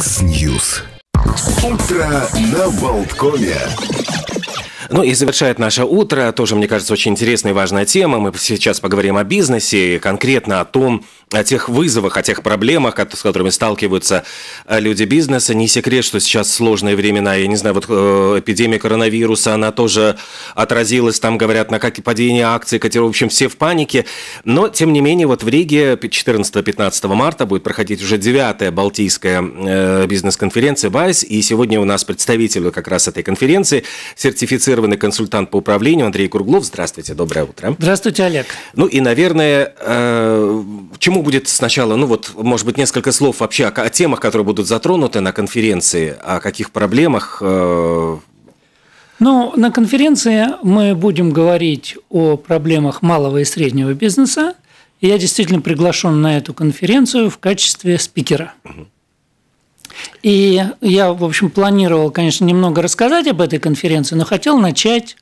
Яндекс Ньюс. Утро на Болткоме. Ну и завершает наше утро, тоже, мне кажется, очень интересная и важная тема. Мы сейчас поговорим о бизнесе, конкретно о том, о тех вызовах, о тех проблемах, с которыми сталкиваются э, люди бизнеса. Не секрет, что сейчас сложные времена. Я не знаю, вот э, эпидемия коронавируса, она тоже отразилась, там говорят, на как падение акций, в общем, все в панике. Но, тем не менее, вот в Риге 14-15 марта будет проходить уже девятая Балтийская э, бизнес-конференция Байс, И сегодня у нас представитель как раз этой конференции, сертифицированный консультант по управлению Андрей Курглов. Здравствуйте, доброе утро. Здравствуйте, Олег. Ну и, наверное, чему Почему будет сначала, ну вот, может быть, несколько слов вообще о, о темах, которые будут затронуты на конференции, о каких проблемах? Э, ну, на конференции мы будем говорить о проблемах малого и среднего бизнеса. я действительно приглашен на эту конференцию в качестве спикера. И я, в общем, планировал, конечно, немного рассказать об этой конференции, но хотел начать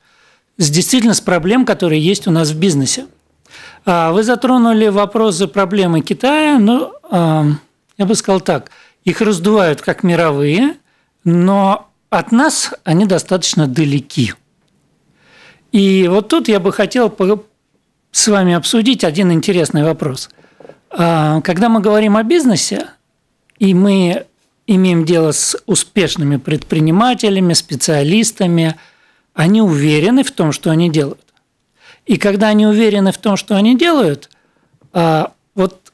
с действительно с проблем, которые есть у нас в бизнесе. А, вы затронули вопросы проблемы Китая, но ну, а, я бы сказал так, их раздувают как мировые, но от нас они достаточно далеки. И вот тут я бы хотел с вами обсудить один интересный вопрос. А, когда мы говорим о бизнесе, и мы имеем дело с успешными предпринимателями, специалистами, они уверены в том, что они делают. И когда они уверены в том, что они делают, а, вот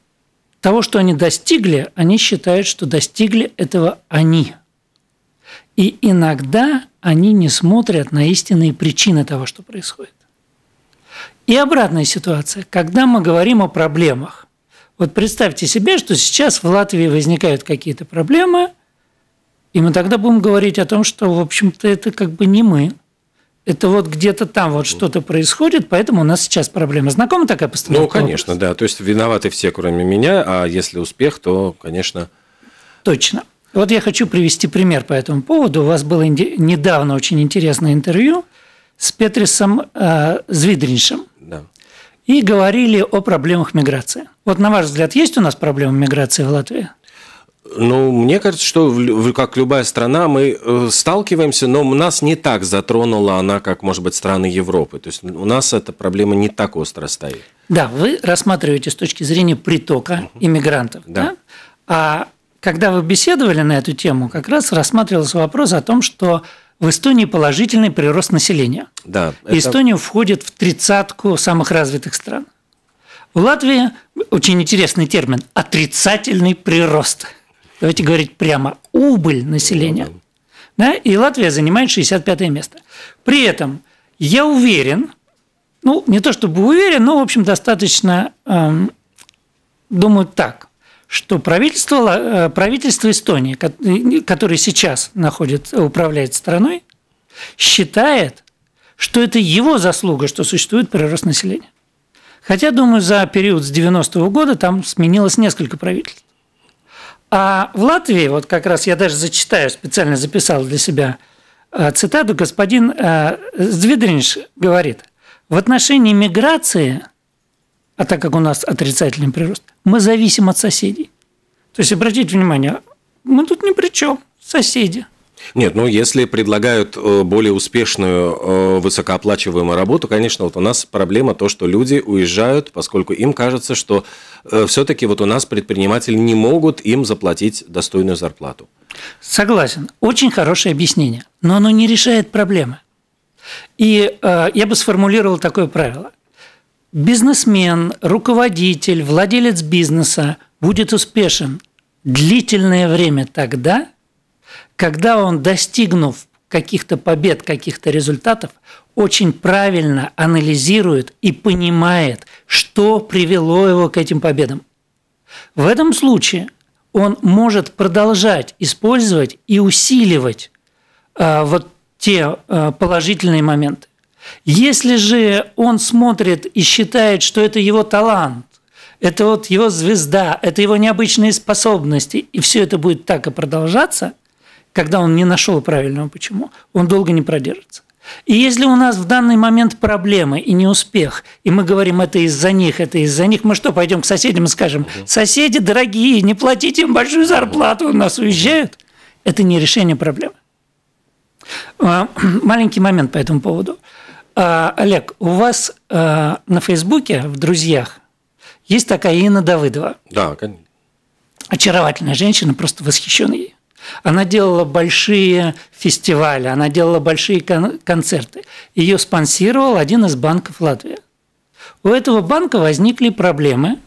того, что они достигли, они считают, что достигли этого они. И иногда они не смотрят на истинные причины того, что происходит. И обратная ситуация, когда мы говорим о проблемах. Вот представьте себе, что сейчас в Латвии возникают какие-то проблемы, и мы тогда будем говорить о том, что, в общем-то, это как бы не мы, это вот где-то там вот что-то происходит, поэтому у нас сейчас проблема. Знакома такая постановка? Ну, конечно, да. То есть виноваты все, кроме меня, а если успех, то, конечно... Точно. Вот я хочу привести пример по этому поводу. У вас было недавно очень интересное интервью с Петрисом э, Звидриншем. Да. И говорили о проблемах миграции. Вот на ваш взгляд, есть у нас проблема миграции в Латвии? Ну, мне кажется, что, как любая страна, мы э, сталкиваемся, но нас не так затронула она, как, может быть, страны Европы. То есть у нас эта проблема не так остро стоит. Да, вы рассматриваете с точки зрения притока иммигрантов. Да. да? А когда вы беседовали на эту тему, как раз рассматривался вопрос о том, что в Эстонии положительный прирост населения. Да. Это... Эстония входит в тридцатку самых развитых стран. В Латвии очень интересный термин – отрицательный прирост давайте говорить прямо, убыль населения. Да, и Латвия занимает 65 место. При этом я уверен, ну, не то чтобы уверен, но, в общем, достаточно, эм, думаю, так, что правительство, э, правительство Эстонии, э, которое сейчас находит, управляет страной, считает, что это его заслуга, что существует прирост населения. Хотя, думаю, за период с 90-го года там сменилось несколько правительств. А в Латвии, вот как раз я даже зачитаю, специально записал для себя а, цитату, господин а, Звидринш говорит, в отношении миграции, а так как у нас отрицательный прирост, мы зависим от соседей. То есть, обратите внимание, мы тут ни при чем, соседи. Нет, ну если предлагают э, более успешную, э, высокооплачиваемую работу, конечно, вот у нас проблема то, что люди уезжают, поскольку им кажется, что э, все-таки вот у нас предприниматели не могут им заплатить достойную зарплату. Согласен. Очень хорошее объяснение, но оно не решает проблемы. И э, я бы сформулировал такое правило. Бизнесмен, руководитель, владелец бизнеса будет успешен длительное время тогда, когда он, достигнув каких-то побед, каких-то результатов, очень правильно анализирует и понимает, что привело его к этим победам. В этом случае он может продолжать использовать и усиливать э, вот те э, положительные моменты. Если же он смотрит и считает, что это его талант, это вот его звезда, это его необычные способности, и все это будет так и продолжаться – когда он не нашел правильного почему, он долго не продержится. И если у нас в данный момент проблемы и неуспех, и мы говорим, это из-за них, это из-за них, мы что, пойдем к соседям и скажем, соседи дорогие, не платите им большую зарплату, у нас уезжают? Это не решение проблемы. А, маленький момент по этому поводу. А, Олег, у вас а, на Фейсбуке в друзьях есть такая Инна Давыдова. Да, конечно. Очаровательная женщина, просто восхищен ей. Она делала большие фестивали, она делала большие кон концерты. Ее спонсировал один из банков Латвии. У этого банка возникли проблемы,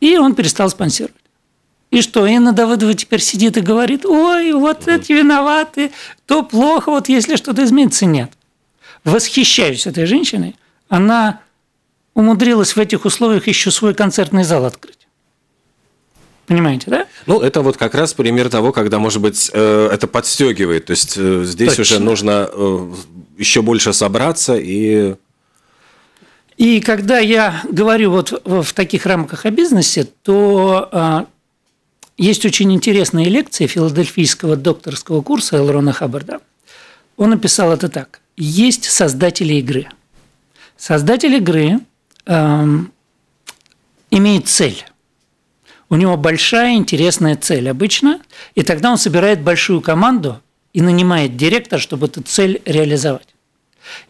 и он перестал спонсировать. И что, Инна Давыдова теперь сидит и говорит, ой, вот эти виноваты, то плохо, вот если что-то изменится. Нет. Восхищаюсь этой женщиной. Она умудрилась в этих условиях еще свой концертный зал открыть. Понимаете, да? Ну, это вот как раз пример того, когда, может быть, э, это подстегивает. То есть э, здесь Точно. уже нужно э, еще больше собраться и... И когда я говорю вот в таких рамках о бизнесе, то а, есть очень интересная лекция филадельфийского докторского курса Элрона Хаббарда. Он написал это так. Есть создатели игры. Создатель игры эм, имеет цель – у него большая интересная цель обычно, и тогда он собирает большую команду и нанимает директора, чтобы эту цель реализовать.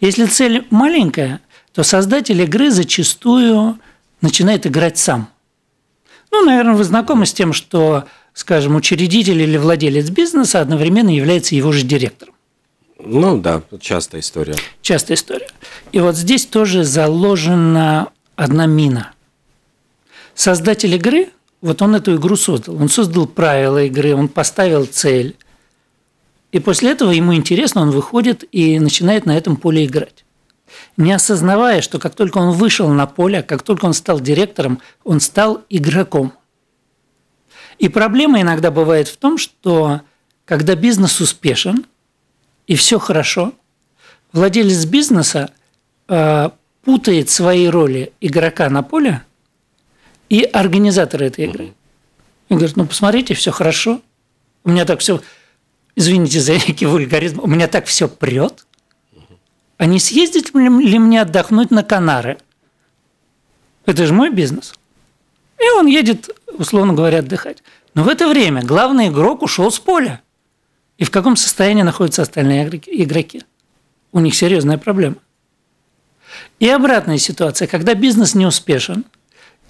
Если цель маленькая, то создатель игры зачастую начинает играть сам. Ну, наверное, вы знакомы с тем, что, скажем, учредитель или владелец бизнеса одновременно является его же директором. Ну да, частая история. Частая история. И вот здесь тоже заложена одна мина. Создатель игры вот он эту игру создал. Он создал правила игры, он поставил цель. И после этого ему интересно, он выходит и начинает на этом поле играть. Не осознавая, что как только он вышел на поле, как только он стал директором, он стал игроком. И проблема иногда бывает в том, что когда бизнес успешен и все хорошо, владелец бизнеса э, путает свои роли игрока на поле и организаторы этой игры. И говорят, ну посмотрите, все хорошо. У меня так все, извините за некий вульгаризм, у меня так все прет. А не съездить ли мне отдохнуть на Канары? Это же мой бизнес. И он едет, условно говоря, отдыхать. Но в это время главный игрок ушел с поля. И в каком состоянии находятся остальные игроки? У них серьезная проблема. И обратная ситуация, когда бизнес не успешен –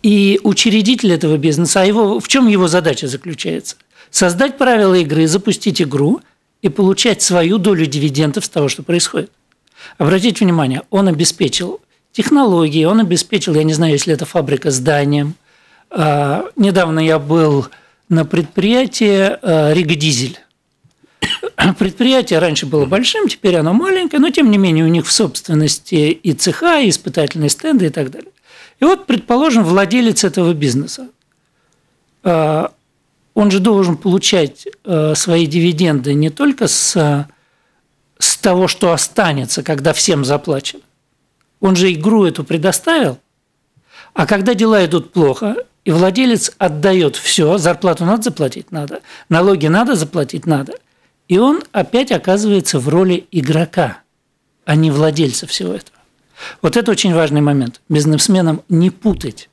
и учредитель этого бизнеса, а его, в чем его задача заключается? Создать правила игры, запустить игру и получать свою долю дивидендов с того, что происходит. Обратите внимание, он обеспечил технологии, он обеспечил, я не знаю, если это фабрика, зданием. А, недавно я был на предприятии а, «Ригодизель». Предприятие раньше было большим, теперь оно маленькое, но тем не менее у них в собственности и цеха, и испытательные стенды и так далее. И вот, предположим, владелец этого бизнеса, э, он же должен получать э, свои дивиденды не только с, с того, что останется, когда всем заплачено. Он же игру эту предоставил. А когда дела идут плохо, и владелец отдает все, зарплату надо заплатить, надо, налоги надо заплатить, надо, и он опять оказывается в роли игрока, а не владельца всего этого. Вот это очень важный момент. Бизнесменам не путать,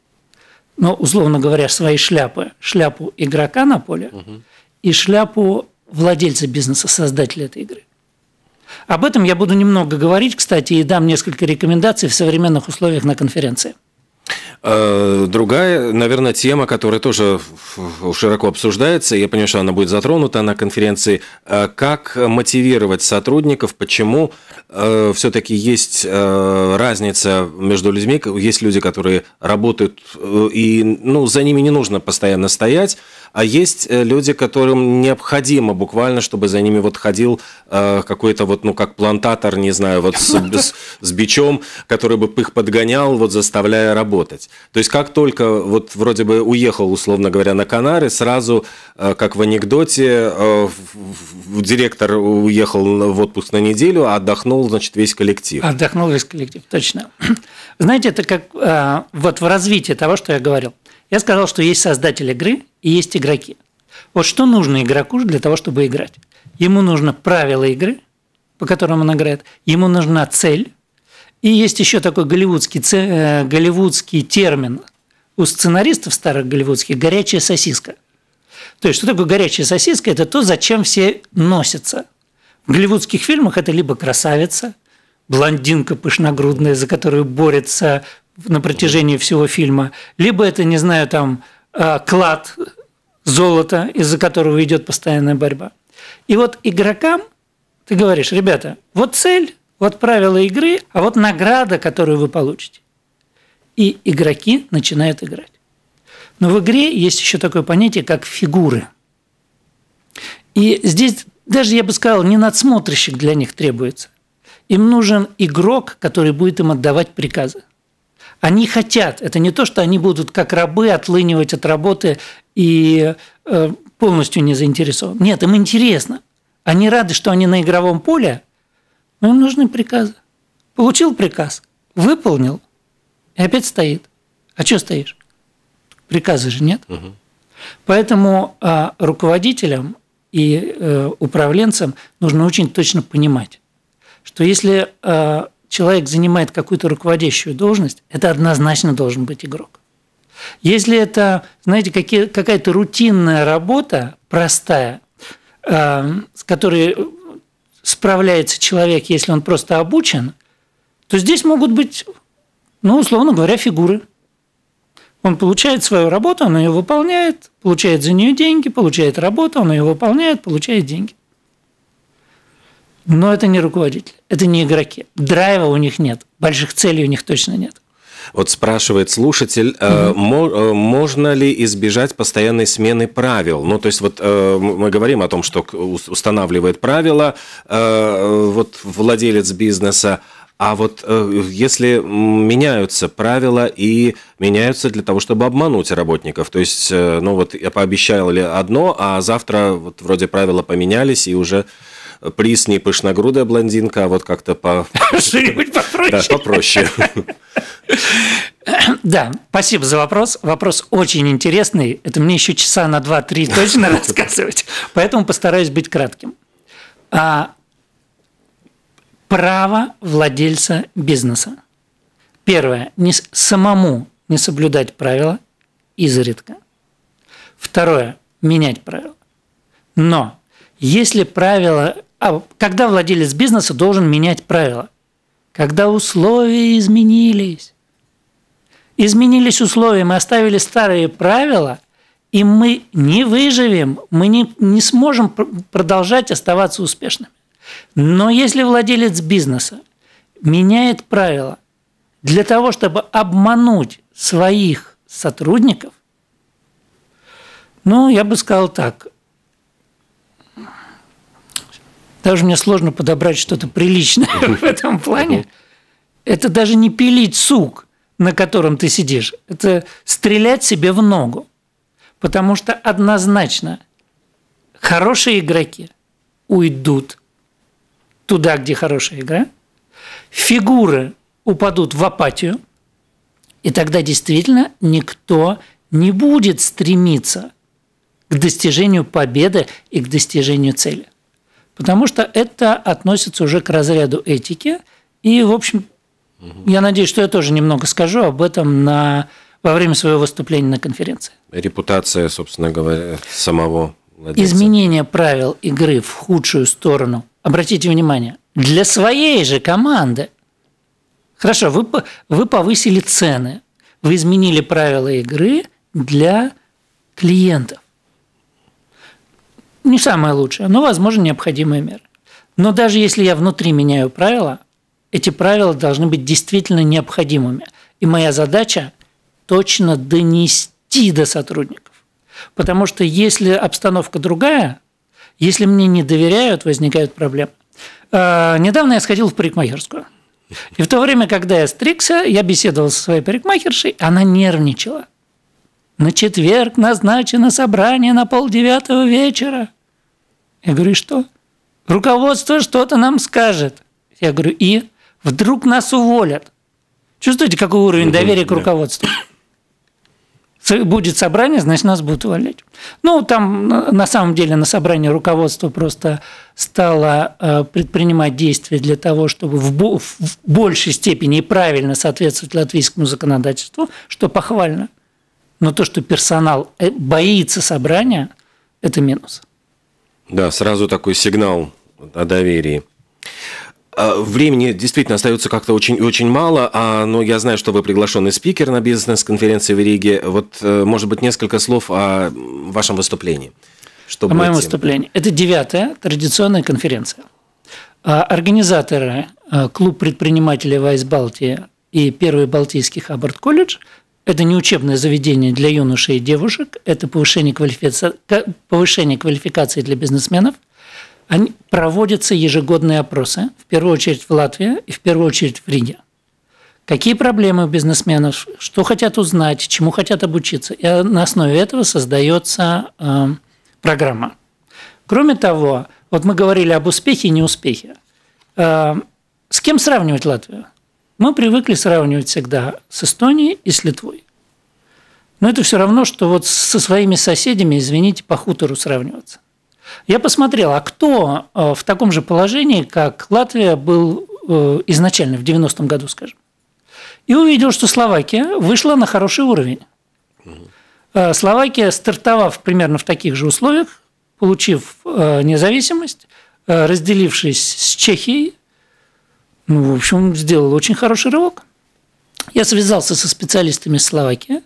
ну, условно говоря, свои шляпы. Шляпу игрока на поле угу. и шляпу владельца бизнеса, создателя этой игры. Об этом я буду немного говорить, кстати, и дам несколько рекомендаций в современных условиях на конференции. Э, другая, наверное, тема, которая тоже широко обсуждается, я понимаю, что она будет затронута на конференции, э, как мотивировать сотрудников, почему э, все-таки есть э, разница между людьми. Есть люди, которые работают, э, и ну, за ними не нужно постоянно стоять, а есть э, люди, которым необходимо буквально, чтобы за ними вот ходил э, какой-то вот, ну, как плантатор, не знаю, вот с, с, с бичом, который бы их подгонял, вот заставляя работать. То есть как только вот вроде бы уехал, условно говоря, на Канары, сразу, э, как в анекдоте, э, директор уехал в отпуск на неделю, а отдохнул отдохнул, значит, весь коллектив. Отдохнул а, весь коллектив, точно. Знаете, это как э, вот в развитии того, что я говорил. Я сказал, что есть создатель игры и есть игроки. Вот что нужно игроку для того, чтобы играть? Ему нужно правила игры, по которым он играет, ему нужна цель, и есть еще такой голливудский, э, голливудский термин у сценаристов старых голливудских – горячая сосиска. То есть, что такое горячая сосиска? Это то, зачем все носятся – в голливудских фильмах это либо красавица, блондинка пышногрудная, за которую борется на протяжении всего фильма, либо это, не знаю, там э, клад золота, из-за которого идет постоянная борьба. И вот игрокам ты говоришь, ребята, вот цель, вот правила игры, а вот награда, которую вы получите. И игроки начинают играть. Но в игре есть еще такое понятие, как фигуры. И здесь даже, я бы сказал, не надсмотрщик для них требуется. Им нужен игрок, который будет им отдавать приказы. Они хотят. Это не то, что они будут как рабы отлынивать от работы и э, полностью не заинтересованы. Нет, им интересно. Они рады, что они на игровом поле, но им нужны приказы. Получил приказ, выполнил, и опять стоит. А что стоишь? Приказы же нет. Угу. Поэтому э, руководителям и э, управленцам нужно очень точно понимать, что если э, человек занимает какую-то руководящую должность, это однозначно должен быть игрок. Если это, знаете, какая-то рутинная работа, простая, э, с которой справляется человек, если он просто обучен, то здесь могут быть, ну, условно говоря, фигуры – он получает свою работу, он ее выполняет, получает за нее деньги, получает работу, он ее выполняет, получает деньги. Но это не руководитель, это не игроки. Драйва у них нет, больших целей у них точно нет. Вот спрашивает слушатель, э, э можно ли избежать постоянной смены правил? Ну, то есть вот э, мы говорим о том, что устанавливает правила э, вот владелец бизнеса, а вот э, если меняются правила и меняются для того, чтобы обмануть работников, то есть, э, ну вот я пообещал ли одно, а завтра вот вроде правила поменялись и уже приз не пышногрудая блондинка, а вот как-то по... попроще. Да, попроще. Да, спасибо за вопрос. Вопрос очень интересный. Это мне еще часа на 2-3 точно рассказывать. Поэтому постараюсь быть кратким. А, право владельца бизнеса. Первое. Не самому не соблюдать правила изредка. Второе. Менять правила. Но если правила... А когда владелец бизнеса должен менять правила? Когда условия изменились. Изменились условия, мы оставили старые правила, и мы не выживем, мы не, не сможем продолжать оставаться успешным. Но если владелец бизнеса меняет правила для того, чтобы обмануть своих сотрудников, ну, я бы сказал так. Даже мне сложно подобрать что-то приличное в этом плане. Это даже не пилить сук, на котором ты сидишь. Это стрелять себе в ногу. Потому что однозначно хорошие игроки уйдут туда, где хорошая игра, фигуры упадут в апатию, и тогда действительно никто не будет стремиться к достижению победы и к достижению цели. Потому что это относится уже к разряду этики. И, в общем, угу. я надеюсь, что я тоже немного скажу об этом на, во время своего выступления на конференции. Репутация, собственно говоря, самого владельца. Изменение правил игры в худшую сторону обратите внимание, для своей же команды. Хорошо, вы, вы повысили цены, вы изменили правила игры для клиентов. Не самое лучшее, но, возможно, необходимая мера. Но даже если я внутри меняю правила, эти правила должны быть действительно необходимыми. И моя задача точно донести до сотрудников. Потому что если обстановка другая, если мне не доверяют, возникают проблемы. А, недавно я сходил в парикмахерскую. И в то время, когда я стригся, я беседовал со своей парикмахершей, она нервничала. На четверг назначено собрание на полдевятого вечера. Я говорю, что? Руководство что-то нам скажет. Я говорю, и вдруг нас уволят. Чувствуете, какой уровень доверия к руководству? будет собрание, значит, нас будут увольнять. Ну, там на самом деле на собрании руководство просто стало э, предпринимать действия для того, чтобы в, большей степени и правильно соответствовать латвийскому законодательству, что похвально. Но то, что персонал э, боится собрания, это минус. Да, сразу такой сигнал о доверии. А, времени действительно остается как-то очень, очень мало, а, ну, я знаю, что вы приглашенный спикер на бизнес-конференции в Риге. Вот, э, может быть, несколько слов о вашем выступлении. Что о моем тем? выступлении. Это девятая традиционная конференция. А, организаторы а, Клуб предпринимателей Вайс-Балтии и Первый Балтийский Хаббард-колледж это не учебное заведение для юношей и девушек, это повышение квалификации, повышение квалификации для бизнесменов – они, проводятся ежегодные опросы, в первую очередь в Латвии и в первую очередь в Риге. Какие проблемы у бизнесменов, что хотят узнать, чему хотят обучиться. И на основе этого создается э, программа. Кроме того, вот мы говорили об успехе и неуспехе. Э, с кем сравнивать Латвию? Мы привыкли сравнивать всегда с Эстонией и с Литвой. Но это все равно, что вот со своими соседями, извините, по хутору сравниваться. Я посмотрел, а кто э, в таком же положении, как Латвия, был э, изначально, в 90-м году, скажем. И увидел, что Словакия вышла на хороший уровень. Э, Словакия, стартовав примерно в таких же условиях, получив независимость, разделившись с Чехией, ну, в общем, сделал очень хороший рывок. Я связался со специалистами из Словакии,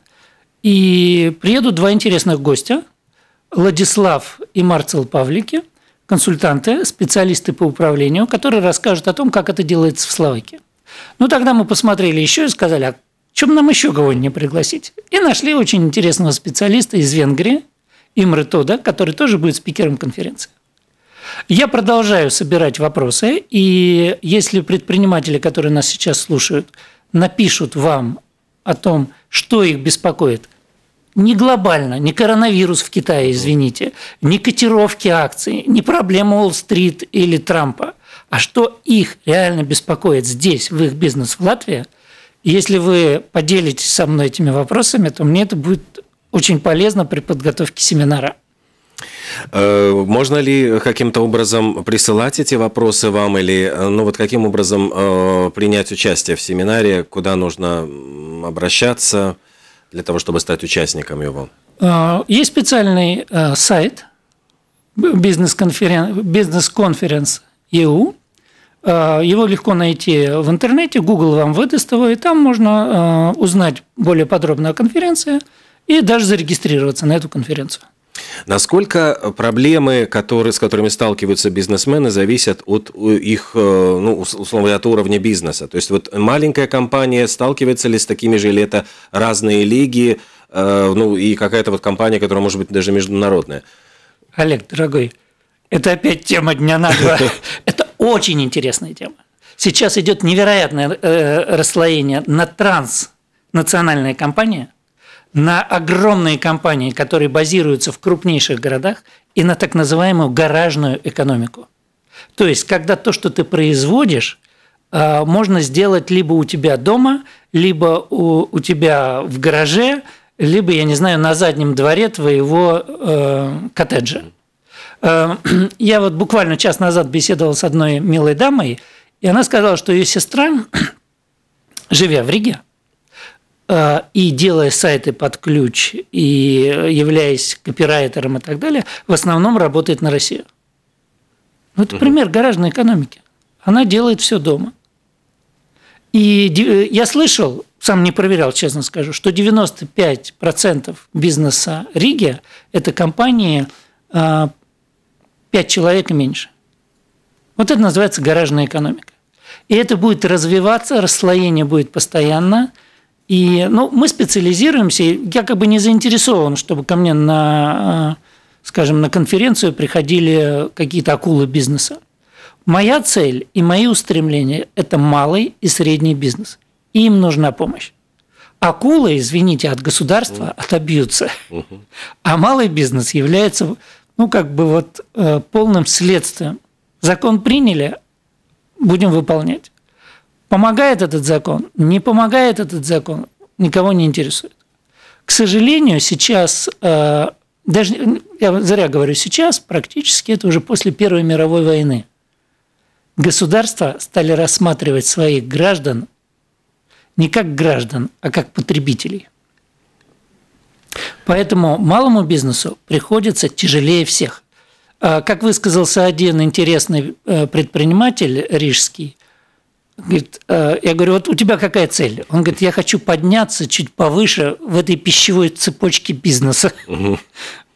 и приедут два интересных гостя – Владислав и Марцел Павлики, консультанты, специалисты по управлению, которые расскажут о том, как это делается в Словакии. Ну, тогда мы посмотрели еще и сказали, а чем нам еще кого-нибудь не пригласить? И нашли очень интересного специалиста из Венгрии, Имры Тода, который тоже будет спикером конференции. Я продолжаю собирать вопросы, и если предприниматели, которые нас сейчас слушают, напишут вам о том, что их беспокоит – не глобально, не коронавирус в Китае, извините, не котировки акций, не проблема Уолл-стрит или Трампа, а что их реально беспокоит здесь, в их бизнес в Латвии, если вы поделитесь со мной этими вопросами, то мне это будет очень полезно при подготовке семинара. Э, можно ли каким-то образом присылать эти вопросы вам или э, ну вот каким образом э, принять участие в семинаре, куда нужно обращаться? для того, чтобы стать участником его? А, есть специальный а, сайт Business Conference бизнес EU. Его легко найти в интернете, Google вам выдаст его, и там можно а, узнать более подробно о конференции и даже зарегистрироваться на эту конференцию. Насколько проблемы, которые, с которыми сталкиваются бизнесмены, зависят от э, их, э, ну, условно говоря, от уровня бизнеса? То есть вот маленькая компания сталкивается ли с такими же, или это разные лиги, э, ну и какая-то вот компания, которая может быть даже международная? Олег, дорогой, это опять тема дня на два. Это очень интересная тема. Сейчас идет невероятное расслоение на транснациональные компании – на огромные компании, которые базируются в крупнейших городах, и на так называемую гаражную экономику. То есть, когда то, что ты производишь, а, можно сделать либо у тебя дома, либо у, у тебя в гараже, либо, я не знаю, на заднем дворе твоего э, коттеджа. Э, я вот буквально час назад беседовал с одной милой дамой, и она сказала, что ее сестра, живя в Риге, а, и делая сайты под ключ, и являясь копирайтером и так далее, в основном работает на Россию. Ну, это пример гаражной экономики. Она делает все дома. И э, я слышал, сам не проверял, честно скажу, что 95% бизнеса Риги – это компании 5 а, человек и меньше. Вот это называется гаражная экономика. И это будет развиваться, расслоение будет постоянно – и ну, мы специализируемся, я как бы не заинтересован, чтобы ко мне на, э, скажем, на конференцию приходили какие-то акулы бизнеса. Моя цель и мои устремления – это малый и средний бизнес. им нужна помощь. Акулы, извините, от государства mm. отобьются. Mm А малый бизнес является, ну, как бы вот э, полным следствием. Закон приняли, будем выполнять. Помогает этот закон, не помогает этот закон, никого не интересует. К сожалению, сейчас, э, даже я зря говорю сейчас, практически это уже после Первой мировой войны. Государства стали рассматривать своих граждан не как граждан, а как потребителей. Поэтому малому бизнесу приходится тяжелее всех. А, как высказался один интересный э, предприниматель рижский, Говорит, «Э, я говорю, вот у тебя какая цель? Он говорит, я хочу подняться чуть повыше в этой пищевой цепочке бизнеса.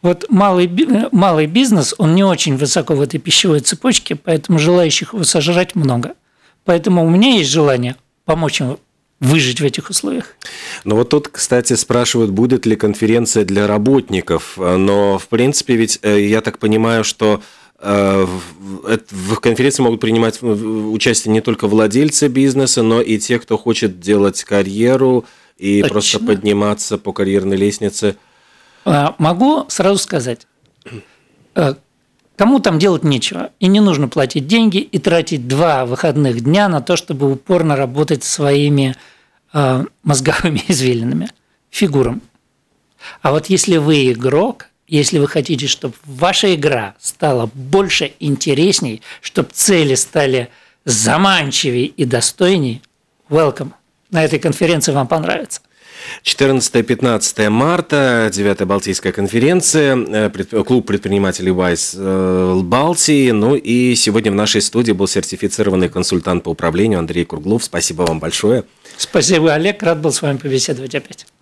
Вот малый, э, малый бизнес, он не очень высоко в этой пищевой цепочке, поэтому желающих его сожрать много. Поэтому у меня есть желание помочь им выжить в этих условиях. Ну вот тут, кстати, спрашивают, будет ли конференция для работников. Э, но, в принципе, ведь я так понимаю, что Э, в конференции могут принимать ну, участие не только владельцы бизнеса, но и те, кто хочет делать карьеру и Точно. просто подниматься по карьерной лестнице. А, могу сразу сказать, э, кому там делать нечего, и не нужно платить деньги и тратить два выходных дня на то, чтобы упорно работать своими э, мозговыми извилинами, фигурам. А вот если вы игрок – если вы хотите, чтобы ваша игра стала больше интересней, чтобы цели стали заманчивее и достойней, welcome. На этой конференции вам понравится. 14-15 марта, 9-я Балтийская конференция, э, клуб предпринимателей Wise э, Балтии. Ну и сегодня в нашей студии был сертифицированный консультант по управлению Андрей Круглов. Спасибо вам большое. Спасибо, Олег. Рад был с вами побеседовать опять.